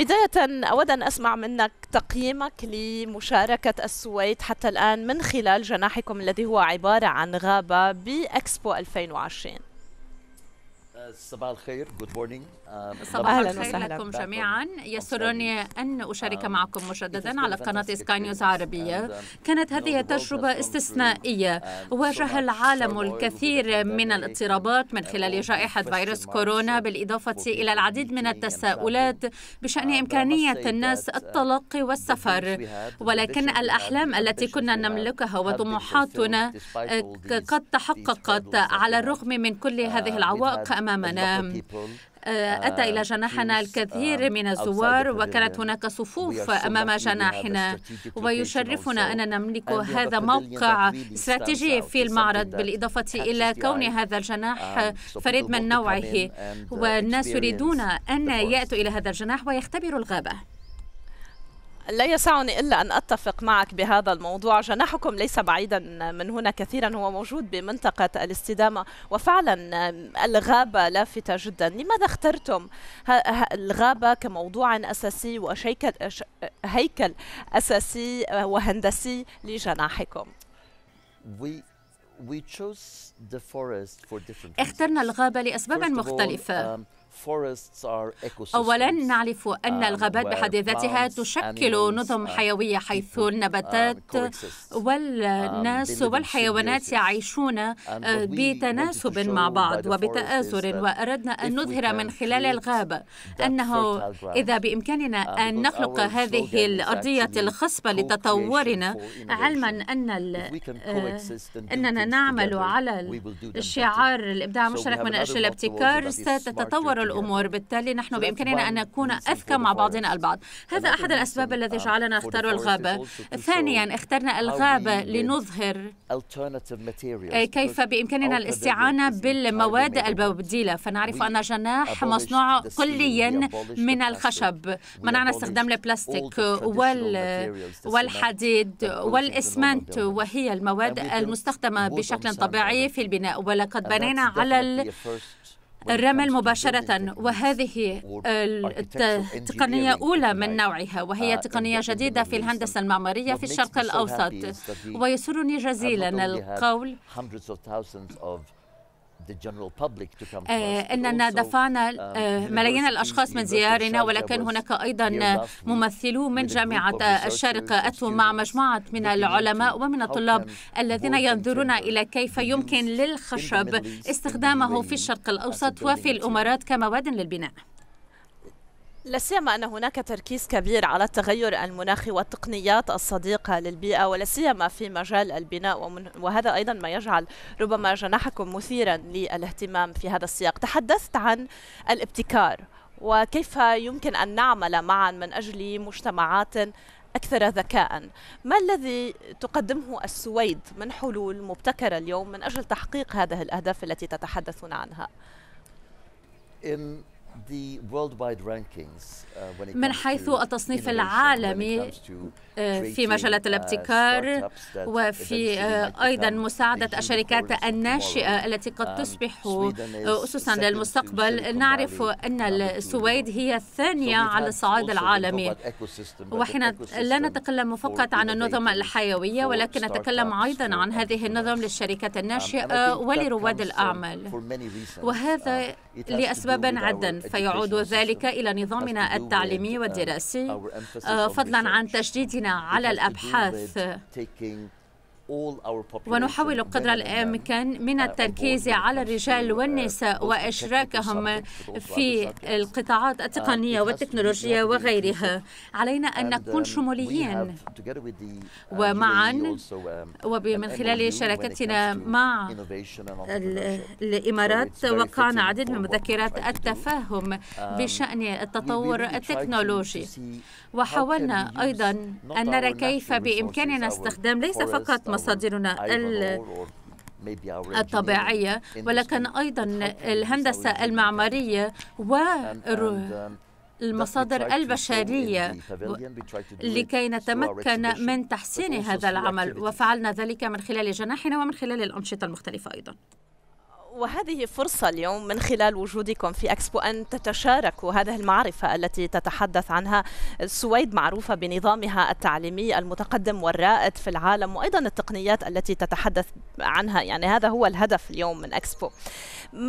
بداية أود أن أسمع منك تقييمك لمشاركة السويد حتى الآن من خلال جناحكم الذي هو عبارة عن غابة بإكسبو 2020 صباح الخير جود مورنينج uh, صباح الخير لكم جميعا يسرني ان اشارك um, معكم مجددا على قناه سكاي نيوز عربيه um, كانت هذه تجربه استثنائيه um, واجه العالم الكثير uh, من الاضطرابات من uh, خلال جائحه فيروس كورونا بالاضافه الى العديد من التساؤلات بشان امكانيه الناس التلقي والسفر ولكن الاحلام التي كنا نملكها وطموحاتنا قد تحققت على الرغم من كل هذه العوائق امام أمامنا آه، آه، أتى إلى جناحنا الكثير من الزوار وكانت هناك صفوف أمام جناحنا ويشرفنا أننا نملك هذا موقع استراتيجي في المعرض بالإضافة إلى كون هذا الجناح um, فريد من نوعه uh, والناس يريدون أن يأتوا إلى هذا الجناح ويختبروا الغابة لا يسعني الا ان اتفق معك بهذا الموضوع، جناحكم ليس بعيدا من هنا كثيرا هو موجود بمنطقه الاستدامه وفعلا الغابه لافته جدا، لماذا اخترتم الغابه كموضوع اساسي وهيكل هيكل اساسي وهندسي لجناحكم؟ اخترنا الغابه لاسباب مختلفه. Um, أولا نعرف أن um, الغابات بحد ذاتها تشكل نظم uh, حيوية حيث um, النباتات والناس um, والحيوانات يعيشون uh, بتناسب مع بعض وبتآزر وأردنا أن نظهر من خلال الغابة أنه إذا بإمكاننا uh, أن نخلق هذه الأرضية الخصبة لتطورنا علما أن آه، أننا نعمل على الشعار الإبداع المشترك من أجل الابتكار ستتطور الأمور بالتالي نحن بإمكاننا أن نكون أذكى مع بعضنا البعض هذا أحد الأسباب الذي جعلنا نختار الغابة ثانيا اخترنا الغابة لنظهر كيف بإمكاننا الاستعانة بالمواد البديلة فنعرف أن جناح مصنوع كليا من الخشب منعنا استخدام البلاستيك والحديد والإسمنت وهي المواد المستخدمة بشكل طبيعي في البناء ولقد بنينا على الرمل مباشرة وهذه آه، التقنية أولى من نوعها وهي آه، تقنية جديدة في الهندسة المعمارية في الشرق الأوسط ويسرني جزيلا القول آه، اننا دفعنا uh, آه، ملايين الاشخاص من زيارنا ولكن هناك ايضا ممثلون من جامعه الشارقه اتوا مع مجموعه من العلماء ومن الطلاب الذين ينظرون الى كيف يمكن للخشب استخدامه في الشرق الاوسط وفي الامارات كمواد للبناء لا سيما ان هناك تركيز كبير على التغير المناخي والتقنيات الصديقه للبيئه ولا سيما في مجال البناء وهذا ايضا ما يجعل ربما جناحكم مثيرا للاهتمام في هذا السياق تحدثت عن الابتكار وكيف يمكن ان نعمل معا من اجل مجتمعات اكثر ذكاء ما الذي تقدمه السويد من حلول مبتكره اليوم من اجل تحقيق هذه الاهداف التي تتحدثون عنها Uh, من حيث التصنيف العالمي uh, في مجال uh, الابتكار وفي أيضا مساعدة الشركات الناشئة um, التي قد تصبح أسسا للمستقبل نعرف أن السويد هي الثانية على الصعيد العالمي وحين لا نتكلم فقط عن النظم الحيوية ولكن نتكلم أيضا عن هذه النظم um, للشركات الناشئة ولرواد الأعمال وهذا لأسباب عدة فيعود ذلك إلى نظامنا التعليمي uh, والدراسي آه، فضلا عن تشديدنا على الأبحاث ونحاول قدر الامكان من uh, التركيز على الرجال uh, والنساء واشراكهم في uh, القطاعات التقنيه والتكنولوجيا وغيرها علينا ان نكون um, شموليين ومعا um, ومن خلال شراكتنا مع الامارات وقعنا عديد من مذكرات التفاهم um, بشان التطور التكنولوجي وحاولنا ايضا ان نرى كيف بامكاننا استخدام ليس فقط مصادرنا الطبيعية ولكن أيضا الهندسة المعمارية um, المصادر البشرية لكي نتمكن من تحسين هذا العمل وفعلنا ذلك من خلال جناحنا ومن خلال الأنشطة المختلفة أيضا وهذه فرصة اليوم من خلال وجودكم في أكسبو أن تتشاركوا هذه المعرفة التي تتحدث عنها السويد معروفة بنظامها التعليمي المتقدم والرائد في العالم وأيضا التقنيات التي تتحدث عنها يعني هذا هو الهدف اليوم من أكسبو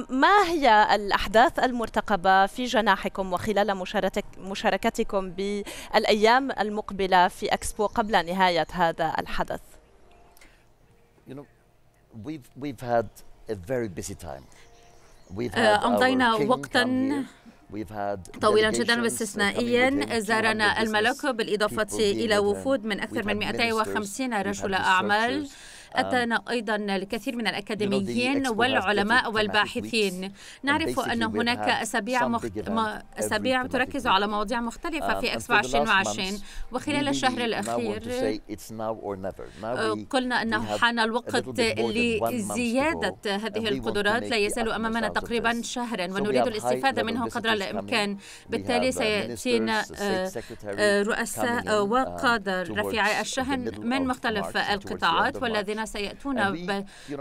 ما هي الأحداث المرتقبة في جناحكم وخلال مشاركتكم بالأيام المقبلة في أكسبو قبل نهاية هذا الحدث You know, we've, we've had آه، أمضينا وقتا طويلا جدا واستثنائيا زارنا الملك بالإضافة إلى وفود من أكثر من 250 رجل أعمال أتانا أيضا الكثير من الأكاديميين والعلماء والباحثين نعرف أن هناك أسابيع م... أسابيع تركز على مواضيع مختلفة في أكسبو 2020 وخلال الشهر الأخير قلنا أنه حان الوقت لزيادة هذه القدرات لا يزال أمامنا تقريبا شهرا ونريد الاستفادة منه قدر الإمكان بالتالي uh, سيأتينا uh, uh, رؤساء وقادة رفيعي الشهن من مختلف القطاعات والذين سيأتون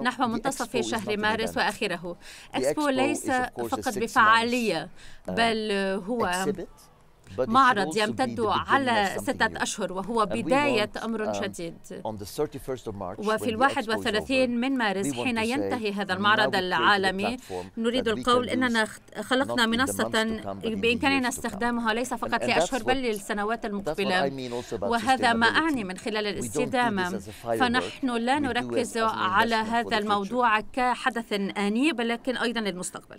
نحو منتصف شهر مارس وآخره أكسبو ليس فقط بفعالية بل uh, هو معرض يمتد على ستة أشهر وهو بداية أمر جديد um, وفي الواحد وثلاثين من مارس حين ينتهي هذا المعرض العالمي نريد القول أننا خلقنا منصة بإمكاننا استخدامها ليس فقط لأشهر بل للسنوات المقبلة وهذا ما أعني من خلال الاستدامة فنحن لا نركز على هذا الموضوع كحدث آني ولكن أيضا للمستقبل